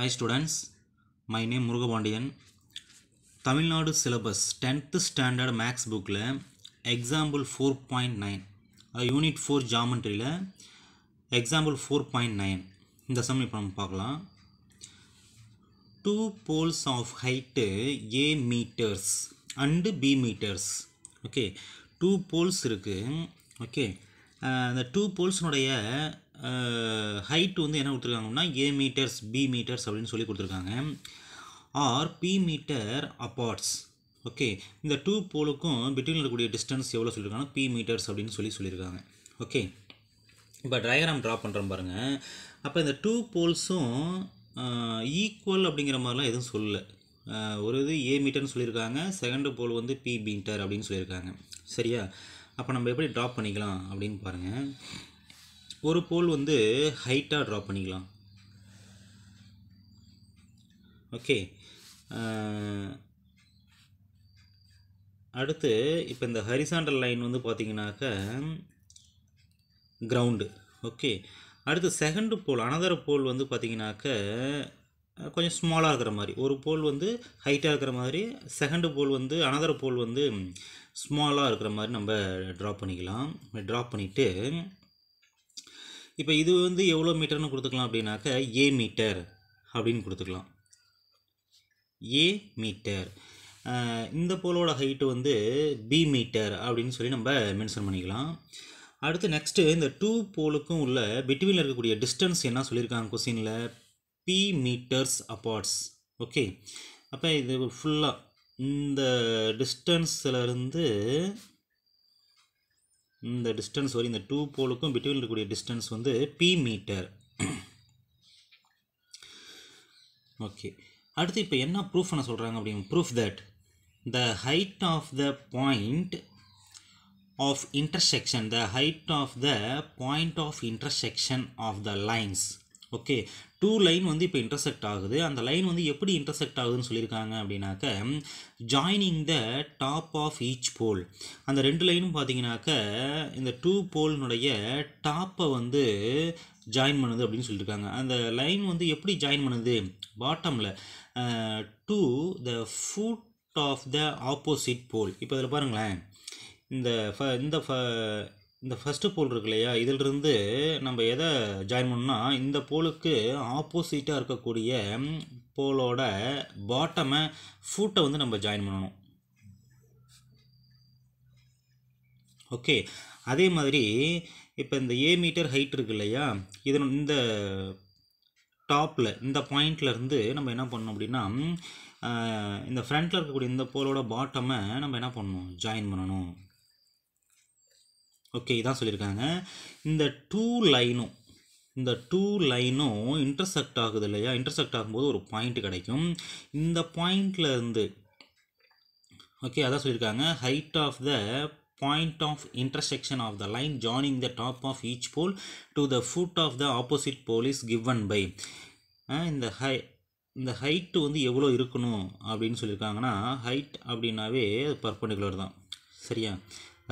Hi students my name Murugapandian Tamil Nadu syllabus tenth standard maths புக்கில் example four point nine unit four ஜாமெண்ட்ரியில் example four point nine இந்த sum இப்போ நம்ம பார்க்கலாம் two poles of height A meters and B meters okay two poles இருக்குது okay அந்த டூ போல்ஸினுடைய ஹைட் வந்து என்ன கொடுத்துருக்காங்கன்னா ஏ மீட்டர்ஸ் பி மீட்டர்ஸ் அப்படின்னு சொல்லி கொடுத்துருக்காங்க are B meter apart okay இந்த டூ போலுக்கும் பிட்வீன் இருக்கக்கூடிய டிஸ்டன்ஸ் எவ்வளோ சொல்லியிருக்காங்கன்னா பி மீட்டர்ஸ் அப்படின்னு சொல்லி சொல்லியிருக்காங்க ஓகே இப்போ டயக்ராம் ட்ரா பண்ணுறோம் பாருங்கள் அப்போ இந்த டூ போல்ஸும் ஈக்குவல் அப்படிங்கிற மாதிரிலாம் எதுவும் சொல்லல ஒரு இது ஏ மீட்டர்னு சொல்லியிருக்காங்க செகண்டு போல் வந்து பி மீட்டர் அப்படின்னு சொல்லியிருக்காங்க சரியா அப்போ நம்ம எப்படி ட்ராப் பண்ணிக்கலாம் அப்படின்னு பாருங்கள் ஒரு போல் வந்து ஹைட்டாக ட்ரா பண்ணிக்கலாம் ஓகே அடுத்து இப்போ இந்த ஹரிசாண்டல் லைன் வந்து பார்த்திங்கனாக்க கிரவுண்டு ஓகே அடுத்து செகண்டு போல் அனதர போல் வந்து பார்த்திங்கனாக்கா கொஞ்சம் ஸ்மாலாக இருக்கிற மாதிரி ஒரு போல் வந்து ஹைட்டாக இருக்கிற மாதிரி செகண்டு போல் வந்து அனதர் போல் வந்து ஸ்மாலாக இருக்கிற மாதிரி நம்ம ட்ரா பண்ணிக்கலாம் ட்ரா பண்ணிவிட்டு இப்போ இது வந்து எவ்வளோ மீட்டர்னு கொடுத்துக்கலாம் அப்படின்னாக்க ஏ மீட்டர் அப்படின்னு கொடுத்துக்கலாம் ஏ மீட்டர் இந்த போலோட ஹைட்டு வந்து பி மீட்டர் அப்படின்னு சொல்லி நம்ம மென்ஷன் பண்ணிக்கலாம் அடுத்து நெக்ஸ்ட்டு இந்த டூ போலுக்கும் உள்ள பிட்வீனில் இருக்கக்கூடிய டிஸ்டன்ஸ் என்ன சொல்லியிருக்காங்க கொஸ்டினில் பி மீட்டர்ஸ் அப்பார்ட்ஸ் ஓகே அப்போ இது ஃபுல்லாக இந்த டிஸ்டன்ஸில் இருந்து இந்த டிஸ்டன்ஸ் வரையும் இந்த டூ போலுக்கும் பிட்வீன் இருக்கக்கூடிய டிஸ்டன்ஸ் வந்து பி மீட்டர் ஓகே அடுத்து இப்போ என்ன ப்ரூஃப் என்ன சொல்கிறாங்க அப்படின்னு proof that the height of the point of intersection the height of the point of intersection of the lines okay two line வந்து இப்போ இன்டர்செக்ட் ஆகுது அந்த லைன் வந்து எப்படி இன்டர்செக்ட் ஆகுதுன்னு சொல்லியிருக்காங்க அப்படின்னாக்க joining the top of each pole அந்த ரெண்டு லைனும் பார்த்தீங்கன்னாக்க இந்த டூ போல்னுடைய டாப்பை வந்து ஜாயின் பண்ணுது அப்படின்னு சொல்லியிருக்காங்க அந்த லைன் வந்து எப்படி ஜாயின் பண்ணுது பாட்டமில் to the foot of the opposite pole இப்போ இதில் பாருங்களேன் இந்த ஃப இந்த ஃப இந்த ஃபஸ்ட்டு போல் இருக்கு இல்லையா இதிலிருந்து நம்ம எதை ஜாயின் பண்ணோம்னா இந்த போலுக்கு ஆப்போசிட்டாக இருக்கக்கூடிய போலோட பாட்டமை ஃபூட்டை வந்து நம்ம ஜாயின் பண்ணணும் ஓகே அதே மாதிரி இப்போ இந்த ஏ மீட்டர் ஹைட் இருக்கு இல்லையா இதன் இந்த டாப்பில் இந்த பாயிண்ட்லேருந்து நம்ம என்ன பண்ணோம் அப்படின்னா இந்த ஃப்ரண்ட்டில் இருக்கக்கூடிய இந்த போலோட பாட்டமை நம்ம என்ன பண்ணணும் ஜாயின் பண்ணணும் ஓகே இதான் சொல்லியிருக்காங்க இந்த டூ லைனும் இந்த டூ லைனும் இன்டர்செக்ட் ஆகுது இல்லையா இன்டர்செக்ட் ஆகும்போது ஒரு பாயிண்ட் கிடைக்கும் இந்த பாயிண்டில் இருந்து ஓகே அதான் சொல்லியிருக்காங்க height of the point of intersection of the line joining the top of each pole to the foot of the opposite pole is given by இந்த ஹை இந்த ஹைட்டு வந்து எவ்வளோ இருக்கணும் அப்படின்னு சொல்லியிருக்காங்கன்னா ஹைட் அப்படின்னாவே பர்பண்டிகுலர் தான் சரியா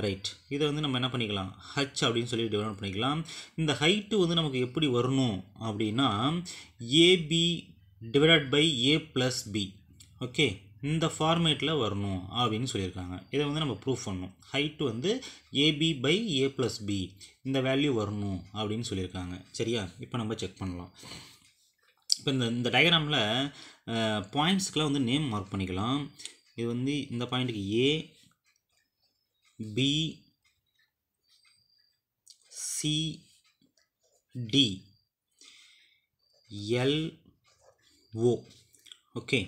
ரைட் இதை வந்து நம்ம என்ன பண்ணிக்கலாம் ஹச் அப்படின்னு சொல்லி டெவலப் பண்ணிக்கலாம் இந்த ஹைட்டு வந்து நமக்கு எப்படி வரணும் அப்படின்னா AB divided by A plus B okay இந்த ஃபார்மேட்டில் வரணும் அப்படின்னு சொல்லியிருக்காங்க இதை வந்து நம்ம ப்ரூஃப் பண்ணணும் ஹைட்டு வந்து AB by A plus B இந்த வேல்யூ வரணும் அப்படின்னு சொல்லியிருக்காங்க சரியா இப்போ நம்ம செக் பண்ணலாம் இப்போ இந்த இந்த டயக்ராமில் பாயிண்ட்ஸ்க்கெலாம் வந்து நேம் மார்க் பண்ணிக்கலாம் இது வந்து இந்த பாயிண்ட்டுக்கு A B C D L O okay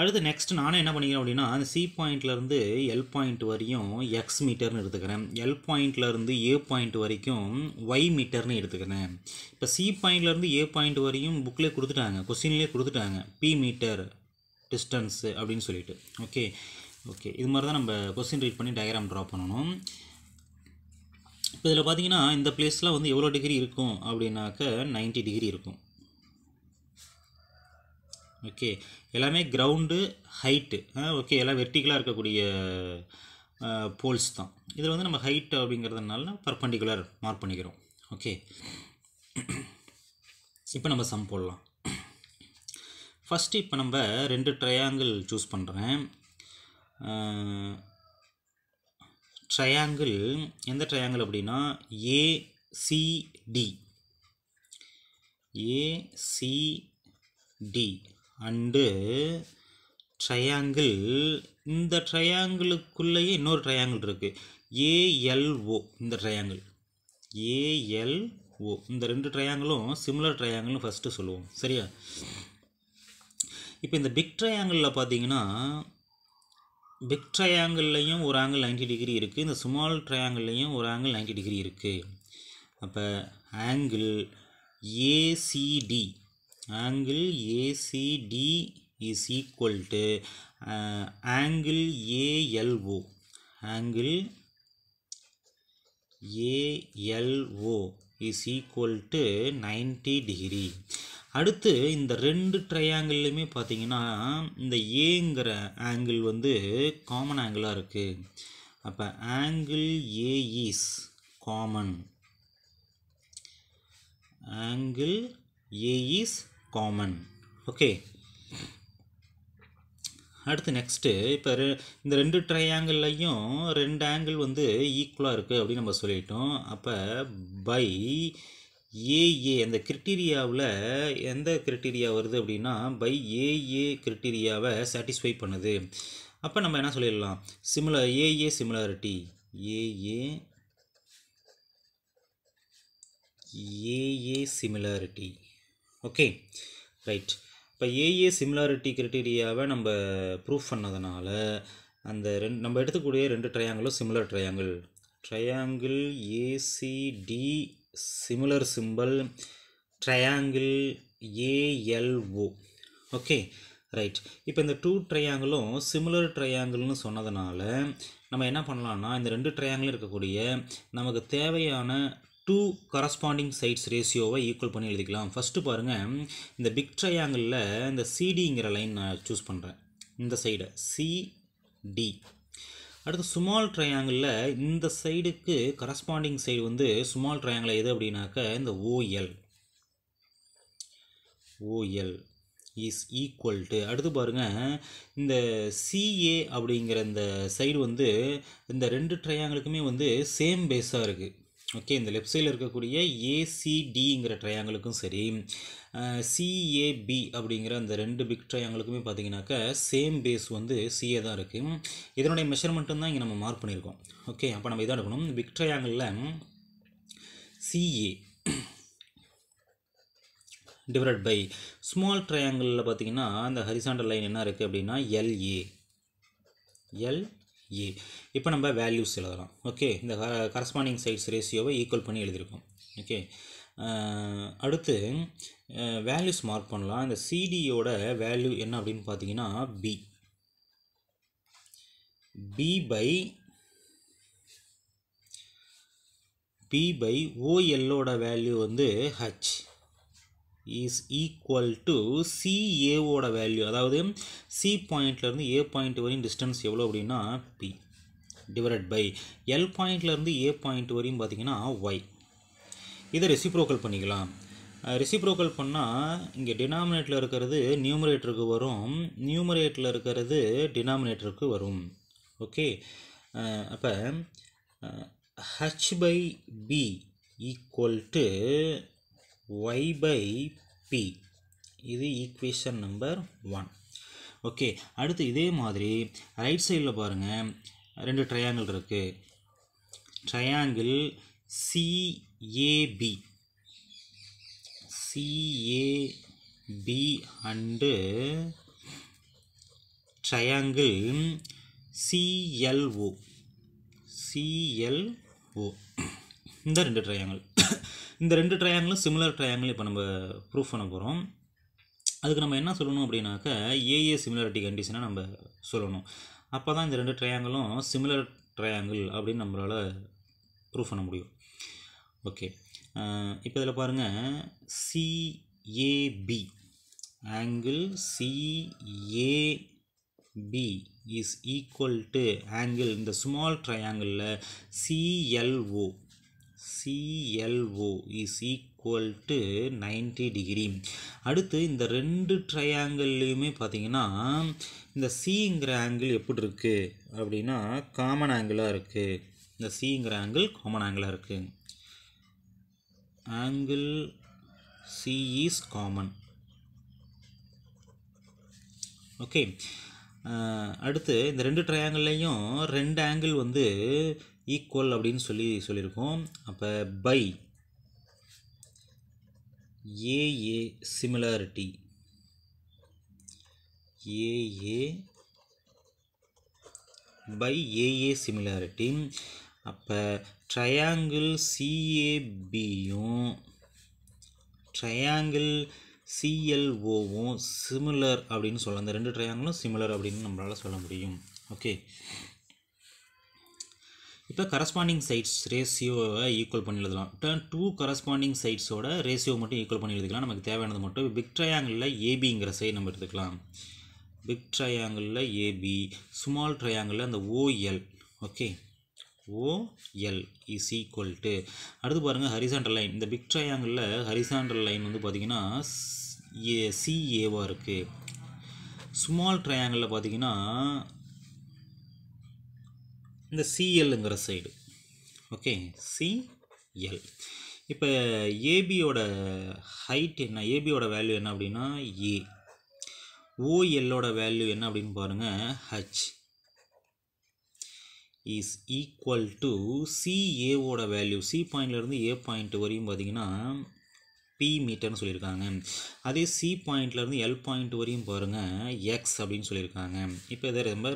அடுத்து நெக்ஸ்ட் நானும் என்ன பண்ணிக்கிறேன் அப்படின்னா அந்த சி பாயிண்ட்லேருந்து எல் பாயிண்ட் வரையும் எக்ஸ் மீட்டர்னு எடுத்துக்கிறேன் எல் பாயிண்ட்லேருந்து ஏ பாயிண்ட் வரைக்கும் ஒய் மீட்டர்னு எடுத்துக்கிறேன் இப்போ சி பாயிண்ட்லேருந்து ஏ பாயிண்ட் வரையும் புக்கில் கொடுத்துட்டாங்க கொஸ்டின்லேயே கொடுத்துட்டாங்க பி மீட்டர் டிஸ்டன்ஸு அப்படின்னு சொல்லிட்டு ஓகே ஓகே இது மாதிரி தான் நம்ம கொஸ்டின் ரீட் பண்ணி டயக்ராம் ட்ரா பண்ணணும் இப்போ இதில் பார்த்தீங்கன்னா இந்த பிளேஸில் வந்து எவ்வளோ டிகிரி இருக்கும் அப்படின்னாக்க நைன்ட்டி டிகிரி இருக்கும் ஓகே எல்லாமே கிரவுண்டு ஹைட்டு ஓகே எல்லாம் வெர்டிகலாக இருக்கக்கூடிய போல்ஸ் தான் இதில் வந்து நம்ம ஹைட்டு அப்படிங்கிறதுனால பர்பண்டிகுலர் மார்க் பண்ணிக்கிறோம் ஓகே இப்போ நம்ம சம் போடலாம் ஃபஸ்ட்டு இப்போ நம்ம ரெண்டு ட்ரையாங்கிள் சூஸ் பண்ணுறேன் ட்ரையாங்கிள் எந்த ட்ரையாங்கிள் அப்படின்னா ஏசிடி ஏசிடி அண்டு ட்ரையாங்கிள் இந்த ட்ரையாங்கிளுக்குள்ளேயே இன்னொரு ட்ரையாங்கிள் இருக்குது ஏஎல்ஓ இந்த ட்ரையாங்கிள் ஏஎல்ஓ இந்த ரெண்டு ட்ரையாங்கிளும் சிம்லர் ட்ரையாங்கிள் ஃபஸ்ட்டு சொல்லுவோம் சரியா இப்போ இந்த பிக் ட்ரையாங்கிளில் பார்த்தீங்கன்னா பிக் ட்ரையாங்கிள்லையும் ஒரு ஆங்கிள் நைன்டி டிகிரி இருக்குது இந்த ஸ்மால் ட்ரையாங்கிள்லையும் ஒரு ஆங்கிள் நைன்டி டிகிரி இருக்குது அப்போ angle ACD angle ACD is equal to angle ALO angle ALO is equal to ninety degree அடுத்து இந்த ரெண்டு ட்ரையாங்கிள்லையுமே பார்த்தீங்கன்னா இந்த ஏங்கிற ஆங்கிள் வந்து காமன் ஆங்கிளாக இருக்குது அப்போ angle A is common angle A is common okay அடுத்து நெக்ஸ்ட்டு இப்போ ரெ இந்த ரெண்டு ட்ரையாங்கிள்லையும் ரெண்டு ஆங்கிள் வந்து ஈக்குவலாக இருக்குது அப்படின்னு நம்ம சொல்லிட்டோம் அப்போ பை ஏஏ அந்த கிரிட்டீரியாவில் எந்த கிரிட்டீரியா வருது அப்படின்னா பை ஏஏ கிரிட்டீரியாவை சாட்டிஸ்ஃபை பண்ணுது அப்போ நம்ம என்ன சொல்லிடலாம் similar AA similarity AA AA similarity okay right இப்போ ஏஏ சிமிலாரிட்டி கிரிட்டீரியாவை நம்ம ப்ரூஃப் பண்ணதுனால அந்த ரெண்டு நம்ம எடுத்துக்கூடிய ரெண்டு ட்ரையாங்கிளும் similar triangle triangle ACD similar symbol triangle ALO okay right இப்போ இந்த டூ ட்ரையாங்கிளும் சிமிலர் ட்ரையாங்கிள்னு சொன்னதுனால நம்ம என்ன பண்ணலான்னா இந்த ரெண்டு ட்ரையாங்கிளும் இருக்கக்கூடிய நமக்கு தேவையான டூ கரஸ்பாண்டிங் சைட்ஸ் ரேஷியோவை ஈக்குவல் பண்ணி எழுதிக்கலாம் ஃபஸ்ட்டு பாருங்கள் இந்த பிக் ட்ரையாங்கிளில் இந்த சிடிங்கிற லைன் நான் சூஸ் பண்ணுறேன் இந்த சைடை சிடி அடுத்து சுமால் ட்ரையாங்கிளில் இந்த சைடுக்கு கரஸ்பாண்டிங் சைடு வந்து சுமால் ட்ரையாங்கில் எது அப்படின்னாக்க இந்த OL OL is equal to அடுத்து பாருங்கள் இந்த சிஏ அப்படிங்கிற இந்த சைடு வந்து இந்த ரெண்டு ட்ரையாங்கிளுக்குமே வந்து சேம் பேஸாக இருக்குது ஓகே இந்த லெஃப்ட் சைடில் இருக்கக்கூடிய ஏசிடிங்கிற ட்ரையாங்கிளுக்கும் சரி சிஏபி அப்படிங்கிற அந்த ரெண்டு பிக் ட்ரையாங்களுக்குமே பார்த்தீங்கன்னாக்கா சேம் பேஸ் வந்து சிஏ தான் இருக்குது இதனுடைய மெஷர்மெண்ட்டும் தான் இங்கே நம்ம மார்க் பண்ணியிருக்கோம் ஓகே அப்போ நம்ம இதாக எடுக்கணும் பிக் ட்ரையாங்கிளில் சிஏ டிவைட் பை ஸ்மால் ட்ரையாங்கிளில் பார்த்தீங்கன்னா அந்த ஹரிசாண்டல் லைன் என்ன இருக்குது அப்படின்னா எல்ஏ எல்ஏ இப்போ நம்ம வேல்யூஸ் எழுதலாம் ஓகே இந்த கரஸ்பாண்டிங் சைட்ஸ் ரேஷியோவை ஈக்குவல் பண்ணி எழுதியிருக்கோம் ஓகே அடுத்து வேல்யூஸ் மார்க் பண்ணலாம் இந்த சிடியோட வேல்யூ என்ன அப்படின்னு பார்த்தீங்கன்னா B B by B by ஓஎல்லோட வேல்யூ வந்து ஹச் இஸ் ஈக்குவல் டு சிஏவோட வேல்யூ அதாவது சி பாயிண்ட்லேருந்து ஏ பாயிண்ட் வரையும் டிஸ்டன்ஸ் எவ்வளோ அப்படின்னா பி டிவைட் பை எல் பாயிண்ட்லேருந்து ஏ பாயிண்ட் வரையும் பார்த்தீங்கன்னா ஒய் இதை ரெசிப்ரோக்கல் பண்ணிக்கலாம் ரெசிப்ரோக்கல் பண்ணால் இங்கே டினாமினேட்டில் இருக்கிறது நியூமரேட்டருக்கு வரும் நியூமரேட்டில் இருக்கிறது டினாமினேட்டருக்கு வரும் ஓகே அப்போ H by B equal to Y by B இது ஈக்குவேஷன் நம்பர் ஒன் ஓகே அடுத்து இதே மாதிரி ரைட் சைடில் பாருங்கள் ரெண்டு ட்ரையாங்கிள் இருக்குது triangle C AB CAB and triangle CLO CLO இந்த ரெண்டு ட்ரையாங்கிள் இந்த ரெண்டு ட்ரையாங்கிளும் சிமிலர் ட்ரையாங்கிள் இப்போ நம்ம ப்ரூஃப் பண்ண போகிறோம் அதுக்கு நம்ம என்ன சொல்லணும் அப்படின்னாக்க ஏஏ சிமிலாரிட்டி கண்டிஷனை நம்ம சொல்லணும் அப்போ தான் இந்த ரெண்டு ட்ரையாங்கிளும் சிமிலர் ட்ரையாங்கிள் அப்படின்னு நம்மளால் ப்ரூஃப் பண்ண முடியும் ஓகே இப்போ இதில் பாருங்கள் CAB angle CAB is equal to angle இந்த ஸ்மால் ட்ரையாங்கிளில் CLO CLO is equal to ninety degree அடுத்து இந்த ரெண்டு ட்ரையாங்கிள்லேயுமே பார்த்தீங்கன்னா இந்த சிங்கிற ஆங்கிள் எப்படி இருக்குது அப்படின்னா காமன் ஆங்கிளாக இருக்குது இந்த சிங்கிற ஆங்கிள் காமன் ஆங்கிளாக இருக்குது angle C is common. Okay. Uh, அடுத்து இந்த ரெண்டு ட்ரையாங்கிள்லேயும் ரெண்டு ஆங்கிள் வந்து ஈக்குவல் அப்படின்னு சொல்லி சொல்லியிருக்கோம் அப்போ by AA similarity AA by AA similarity அப்போ ட்ரையாங்கிள் சிஏபியும் ட்ரையாங்கிள் சிஎல்ஓவும் சிமிலர் அப்படின்னு சொல்லலாம் அந்த ரெண்டு ட்ரையாங்கிளும் சிமிலர் அப்படின்னு நம்மளால் சொல்ல முடியும் ஓகே இப்போ கரஸ்பாண்டிங் சைட்ஸ் ரேஷியோவை ஈக்குவல் பண்ணி எழுதலாம் டேர்ன் டூ கரஸ்பாண்டிங் சைட்ஸோட ரேஷியோ மட்டும் ஈக்குவல் பண்ணி எழுதிக்கலாம் நமக்கு தேவையானது மட்டும் பிக் ட்ரையாங்கிளில் ஏபிங்கிற சைடு நம்ம எடுத்துக்கலாம் பிக் ட்ரையாங்கிளில் ஏபி ஸ்மால் ட்ரையாங்கிளில் அந்த OL okay OL is equal to அடுத்து பாருங்கள் ஹரிசாண்டல் லைன் இந்த பிக் ட்ரையாங்கிளில் ஹரிசாண்டல் லைன் வந்து பார்த்திங்கன்னா ஏ சிஏவாக இருக்குது ஸ்மால் ட்ரையாங்கிளில் பார்த்திங்கன்னா இந்த சிஎல்லுங்கிற சைடு ஓகே சிஎல் இப்போ ஏபியோட ஹைட் என்ன ஏபியோட வேல்யூ என்ன அப்படின்னா ஏ ஓஎல்லோட வேல்யூ என்ன அப்படின்னு பாருங்கள் ஹச் இஸ் ஈக்குவல் டு சிஏவோட வேல்யூ சி பாயிண்ட்லேருந்து ஏ பாயிண்ட் வரையும் பார்த்தீங்கன்னா பி மீட்டர்னு சொல்லியிருக்காங்க அதே சி பாயிண்ட்லேருந்து எல் பாயிண்ட் வரையும் பாருங்கள் எக்ஸ் அப்படின்னு சொல்லியிருக்காங்க இப்போ இதை ரொம்ப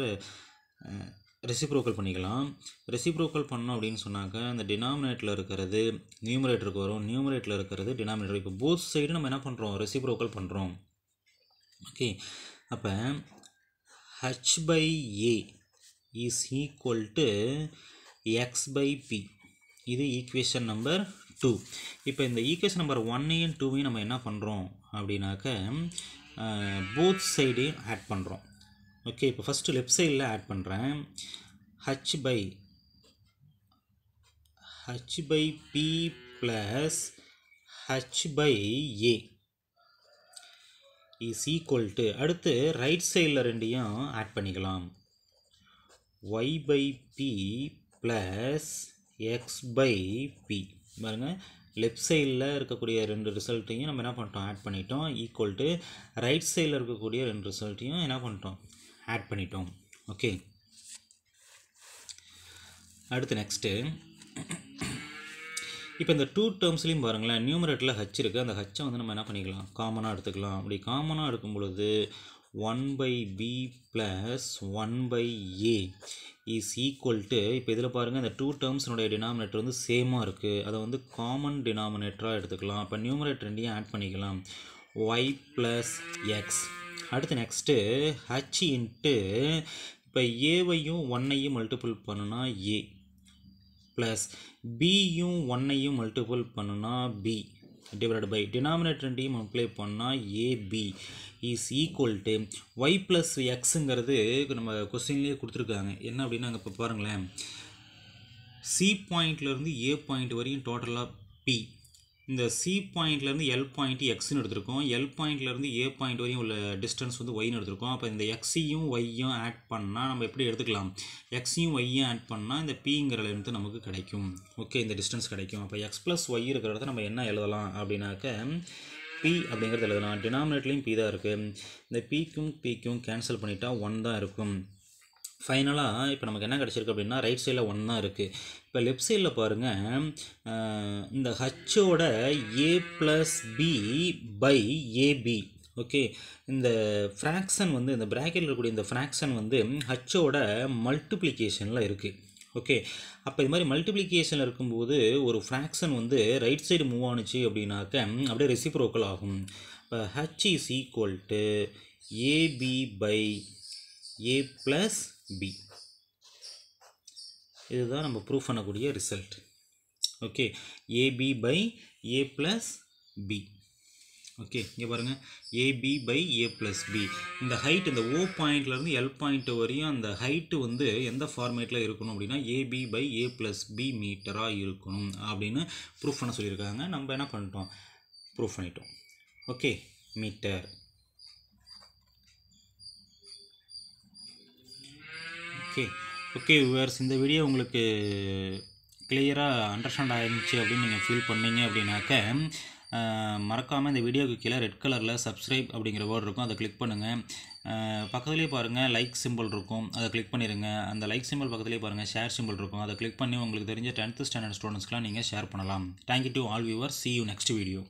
ரெசிப்ரோக்கல் பண்ணிக்கலாம் ரெசிப்ரோக்கல் பண்ணோம் அப்படின்னு சொன்னாக்க அந்த டினாமினேட்டில் இருக்கிறது நியூமரேட்டருக்கு வரும் நியூமரேட்டில் இருக்கிறது டினாமினேட்டர் இப்போ போத் சைடு நம்ம என்ன பண்ணுறோம் ரெசிப்ரோக்கல் பண்ணுறோம் ஓகே அப்போ H by A is equal to X by B இது ஈக்குவேஷன் நம்பர் டூ இப்போ இந்த ஈக்குவேஷன் நம்பர் ஒன்னையும் டூவையும் நம்ம என்ன பண்ணுறோம் அப்படின்னாக்க போத் சைடையும் ஆட் பண்ணுறோம் ஓகே இப்போ ஃபஸ்ட்டு லெஃப்ட் சைடில் ஆட் பண்ணுறேன் H by H by B plus H by A is equal to அடுத்து ரைட் சைடில் ரெண்டையும் ஆட் பண்ணிக்கலாம் Y by B plus X by B பாருங்க லெஃப்ட் சைடில் இருக்கக்கூடிய ரெண்டு ரிசல்ட்டையும் நம்ம என்ன பண்ணிட்டோம் ஆட் பண்ணிட்டோம் ஈக்குவல் டு ரைட் சைடில் இருக்கக்கூடிய ரெண்டு ரிசல்ட்டையும் என்ன பண்ணிட்டோம் ஆட் பண்ணிட்டோம் ஓகே அடுத்து நெக்ஸ்ட்டு இப்போ இந்த டூ டேர்ம்ஸ்லையும் பாருங்களேன் நியூமரேட்டில் ஹச் இருக்குது அந்த ஹச்சை வந்து நம்ம என்ன பண்ணிக்கலாம் காமனாக எடுத்துக்கலாம் அப்படி காமனாக எடுக்கும் பொழுது one by B plus one by A is equal to இப்போ இதில் பாருங்கள் இந்த டூ டேர்ம்ஸ்னுடைய டினாமினேட்டர் வந்து சேமாக இருக்குது அதை வந்து காமன் டினாமினேட்டராக எடுத்துக்கலாம் இப்போ நியூமரேட்டர் ரெண்டையும் ஆட் பண்ணிக்கலாம் ஒய் ப்ளஸ் எக்ஸ் அடுத்து நெக்ஸ்ட்டு ஹச் இன்ட்டு இப்போ ஏவையும் ஒன்னையும் மல்டிபிள் பண்ணுனா ஏ ப்ளஸ் பியும் ஒன்னையும் மல்டிபிள் பண்ணுனா B divided by denominator and நம்ம அப்ளை பண்ணால் AB is to y Y plus எக்ஸுங்கிறது நம்ம கொஸ்டின்லேயே கொடுத்துருக்காங்க என்ன அப்படின்னா அங்கே இப்போ பாருங்களேன் சி பாயிண்ட்லேருந்து ஏ பாயிண்ட் வரையும் டோட்டலாக பி இந்த சி பாயிண்ட்லேருந்து எல் பாயிண்ட் எக்ஸ்ன்னு எடுத்திருக்கோம் எல் பாயிண்ட்லேருந்து ஏ பாயிண்ட் வரையும் உள்ள டிஸ்டன்ஸ் வந்து ஒய்னு எடுத்திருக்கோம் அப்போ இந்த எக்ஸையும் ஒய்யும் ஆட் பண்ணால் நம்ம எப்படி எடுத்துக்கலாம் எக்ஸையும் ஒய்யும் ஆட் பண்ணால் இந்த பிங்கிற லென்த்து நமக்கு கிடைக்கும் ஓகே இந்த டிஸ்டன்ஸ் கிடைக்கும் அப்போ எக்ஸ் ப்ளஸ் ஒய் இருக்கிற இடத்த நம்ம என்ன எழுதலாம் அப்படின்னாக்க பி அப்படிங்கிறது எழுதலாம் டினாமினேட்லேயும் பி தான் இருக்குது இந்த பிக்கும் பிக்கும் கேன்சல் பண்ணிட்டா ஒன் தான் இருக்கும் ஃபைனலாக இப்போ நமக்கு என்ன கிடச்சிருக்கு அப்படின்னா ரைட் சைடில் ஒன் தான் இருக்குது இப்போ லெஃப்ட் சைடில் பாருங்கள் இந்த ஹச்சோட A plus B by AB okay இந்த ஃப்ராக்ஷன் வந்து இந்த ப்ராக்கெட்டில் இருக்கக்கூடிய இந்த ஃப்ராக்ஷன் வந்து ஹச்சோட மல்டிப்ளிகேஷனில் இருக்குது ஓகே அப்போ இது மாதிரி மல்டிப்ளிகேஷனில் இருக்கும்போது ஒரு ஃப்ராக்ஷன் வந்து ரைட் சைடு மூவ் ஆனிச்சு அப்படின்னாக்க அப்படியே ரெசிப்ரோக்கல் ஆகும் இப்போ H is equal to AB by A plus B இதுதான் நம்ம ப்ரூஃப் பண்ணக்கூடிய result okay AB by A plus B okay இங்கே பாருங்கள் AB by A plus B இந்த ஹைட் இந்த ஓ பாயிண்ட்லேருந்து எல் பாயிண்ட் வரையும் அந்த ஹைட்டு வந்து எந்த ஃபார்மேட்டில் இருக்கணும் அப்படின்னா AB by A plus B மீட்டராக இருக்கணும் அப்படின்னு ப்ரூஃப் பண்ண சொல்லியிருக்காங்க நம்ம என்ன பண்ணிட்டோம் ப்ரூஃப் பண்ணிட்டோம் ஓகே மீட்டர் ஓகே ஓகே வேர்ஸ் இந்த வீடியோ உங்களுக்கு கிளியராக அண்டர்ஸ்டாண்ட் ஆகிருந்துச்சு அப்படின்னு நீங்கள் ஃபீல் பண்ணீங்க அப்படின்னாக்க மறக்காமல் இந்த வீடியோவுக்கு கீழே ரெட் கலரில் சப்ஸ்கிரைப் அப்படிங்கிற வேர்டு இருக்கும் அதை கிளிக் பண்ணுங்கள் பக்கத்துலேயே பாருங்கள் லைக் சிம்பிள் இருக்கும் அதை கிளிக் பண்ணிடுங்க அந்த லைக் சிம்பிள் பக்கத்துலேயே பாருங்கள் ஷேர் சிம்பிள் இருக்கும் அதை கிளிக் பண்ணி உங்களுக்கு தெரிஞ்ச டென்த்து ஸ்டாண்டர்ட் ஸ்டூடெண்ட்ஸ்க்கெலாம் நீங்கள் ஷேர் பண்ணலாம் thank you to all viewer see you next video